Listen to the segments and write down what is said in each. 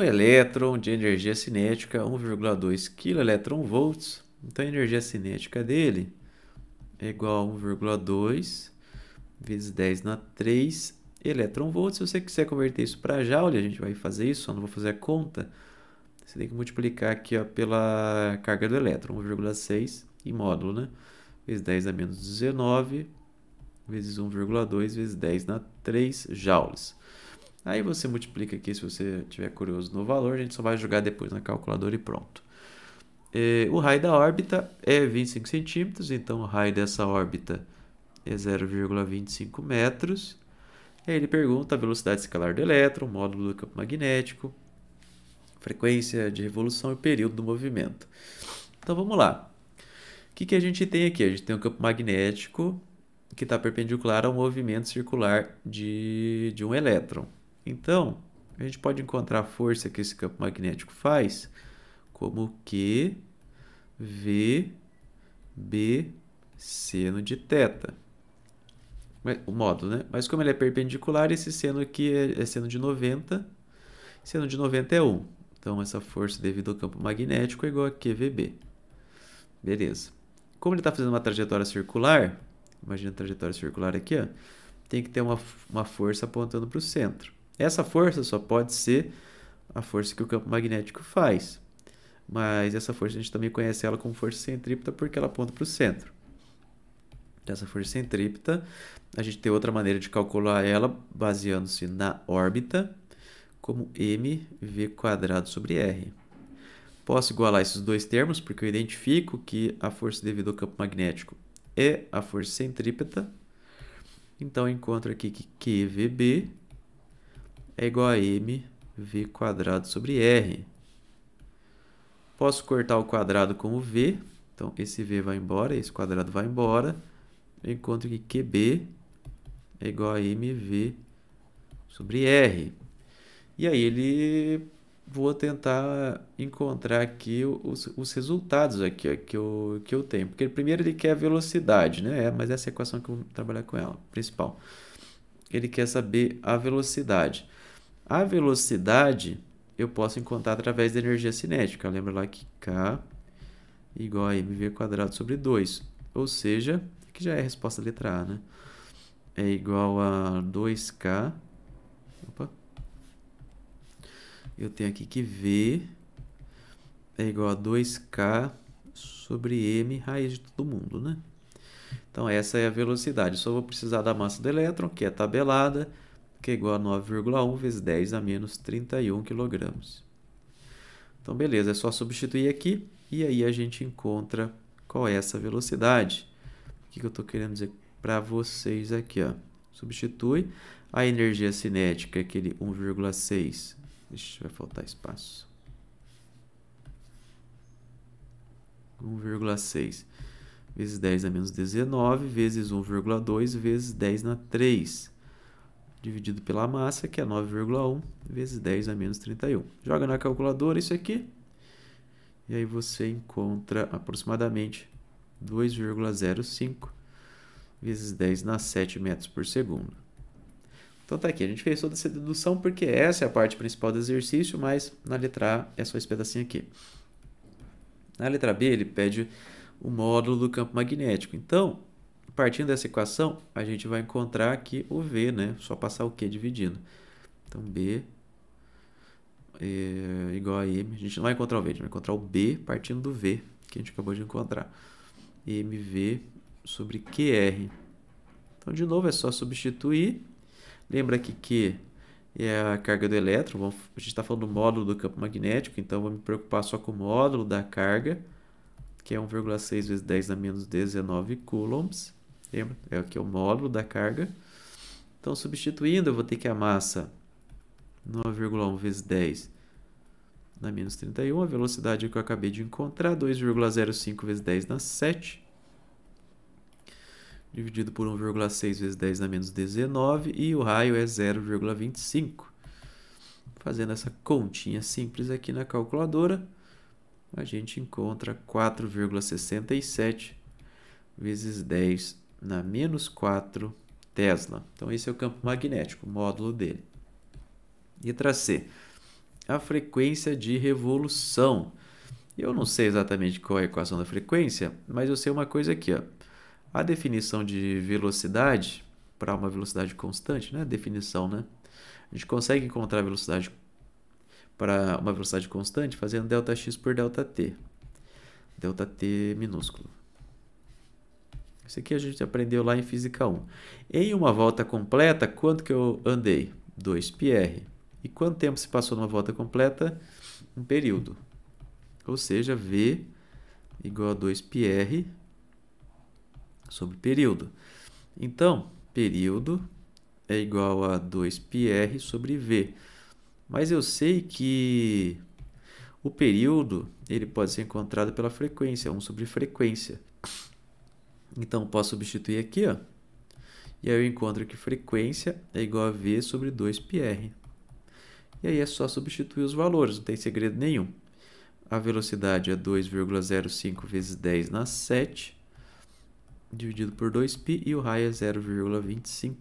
um elétron de energia cinética, 1,2 keV. Então a energia cinética dele é igual a 1,2 vezes 10 na 3 elétron-volts. Se você quiser converter isso para joule, a gente vai fazer isso, só não vou fazer a conta. Você tem que multiplicar aqui ó, pela carga do elétron, 1,6 em módulo, né? Vezes 10 a menos 19, vezes 1,2, vezes 10 na 3 joules. Aí você multiplica aqui se você tiver curioso no valor, a gente só vai jogar depois na calculadora e pronto. É, o raio da órbita é 25 centímetros, então o raio dessa órbita é 0,25 metros. Aí ele pergunta a velocidade escalar do elétron, módulo do campo magnético, frequência de revolução e período do movimento. Então vamos lá. O que, que a gente tem aqui? A gente tem um campo magnético que está perpendicular ao movimento circular de, de um elétron. Então, a gente pode encontrar a força que esse campo magnético faz como Q, V, B, seno de θ. O módulo, né? Mas como ele é perpendicular, esse seno aqui é, é seno de 90, seno de 90 é 1. Então, essa força devido ao campo magnético é igual a QVB. Beleza. Como ele está fazendo uma trajetória circular, imagina a trajetória circular aqui, ó, tem que ter uma, uma força apontando para o centro. Essa força só pode ser a força que o campo magnético faz. Mas essa força a gente também conhece ela como força centrípeta porque ela aponta para o centro. Essa força centrípeta, a gente tem outra maneira de calcular ela baseando-se na órbita, como mv quadrado sobre r. Posso igualar esses dois termos porque eu identifico que a força devido ao campo magnético é a força centrípeta. Então eu encontro aqui que QVB é igual a mv quadrado sobre r. Posso cortar o quadrado com o v, então esse v vai embora, esse quadrado vai embora. Eu encontro que qb é igual a mv sobre r. E aí ele vou tentar encontrar aqui os, os resultados aqui ó, que, eu, que eu tenho. Porque primeiro ele quer velocidade, né? É, mas essa é a equação que eu vou trabalhar com ela, principal ele quer saber a velocidade. A velocidade eu posso encontrar através da energia cinética. Lembra lá que K igual a mv quadrado sobre 2. Ou seja, que já é a resposta letra A, né? É igual a 2K. Opa. Eu tenho aqui que V é igual a 2K sobre M raiz de todo mundo, né? Então essa é a velocidade. Só vou precisar da massa do elétron, que é tabelada, que é igual a 9,1 vezes 10 a menos 31 kg. Então beleza, é só substituir aqui e aí a gente encontra qual é essa velocidade. O que eu estou querendo dizer para vocês aqui, ó. Substitui a energia cinética, aquele 1,6. Ixi, vai faltar espaço. 1,6 vezes 10 a menos 19, vezes 1,2, vezes 10 na 3, dividido pela massa, que é 9,1, vezes 10 a menos 31. Joga na calculadora isso aqui, e aí você encontra aproximadamente 2,05 vezes 10 na 7 metros por segundo. Então tá aqui, a gente fez toda essa dedução porque essa é a parte principal do exercício, mas na letra A é só esse pedacinho aqui. Na letra B ele pede o módulo do campo magnético. Então, partindo dessa equação, a gente vai encontrar aqui o V, né? Só passar o Q dividindo. Então, B é igual a M. A gente não vai encontrar o V, a gente vai encontrar o B partindo do V, que a gente acabou de encontrar. MV sobre QR. Então, de novo, é só substituir. Lembra que Q é a carga do elétron. Vamos, a gente está falando do módulo do campo magnético, então vou me preocupar só com o módulo da carga que é 1,6 vezes 10 a menos 19 coulombs. Lembra? É aqui é o módulo da carga. Então, substituindo, eu vou ter que a massa 9,1 vezes 10 na menos 31, a velocidade que eu acabei de encontrar, 2,05 vezes 10 na 7, dividido por 1,6 vezes 10 na menos 19, e o raio é 0,25. Fazendo essa continha simples aqui na calculadora, a gente encontra 4,67 vezes 10 na menos 4 Tesla. Então, esse é o campo magnético, o módulo dele. Letra C. A frequência de revolução. Eu não sei exatamente qual é a equação da frequência, mas eu sei uma coisa aqui. Ó. A definição de velocidade, para uma velocidade constante, né? A definição, né? A gente consegue encontrar a velocidade para uma velocidade constante fazendo ΔX por ΔT. ΔT minúsculo. Isso aqui a gente aprendeu lá em Física 1. Em uma volta completa, quanto que eu andei? 2πr. E quanto tempo se passou numa volta completa? Um período. Ou seja, V igual a 2πr sobre período. Então, período é igual a 2πr sobre V. Mas eu sei que o período ele pode ser encontrado pela frequência, 1 sobre frequência. Então, posso substituir aqui, ó. E aí eu encontro que frequência é igual a V sobre 2πr. E aí é só substituir os valores, não tem segredo nenhum. A velocidade é 2,05 vezes 10 na 7, dividido por 2π, e o raio é 0,25.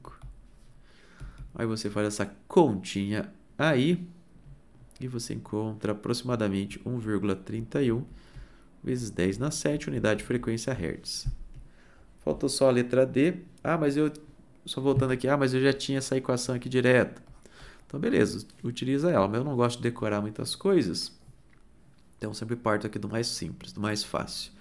Aí você faz essa continha aí e você encontra aproximadamente 1,31 vezes 10 na 7 unidade de frequência Hertz. Faltou só a letra D. Ah, mas eu só voltando aqui, ah, mas eu já tinha essa equação aqui direta. Então beleza, utiliza ela, mas eu não gosto de decorar muitas coisas. Então sempre parto aqui do mais simples, do mais fácil.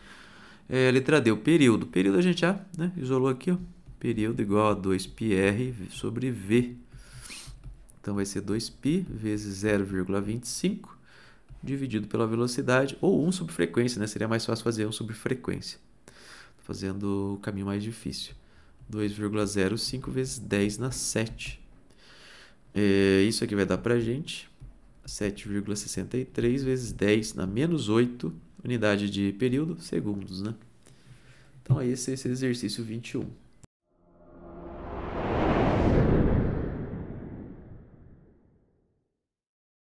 É, letra D, o período. Período a gente já né, isolou aqui, ó. Período igual a 2πr sobre V então vai ser 2π vezes 0,25 dividido pela velocidade, ou 1 sobre frequência, né? Seria mais fácil fazer 1 sobre frequência. Tô fazendo o caminho mais difícil. 2,05 vezes 10 na 7. É, isso aqui vai dar para a gente 7,63 vezes 10 na menos 8, unidade de período, segundos, né? Então, esse é esse exercício 21.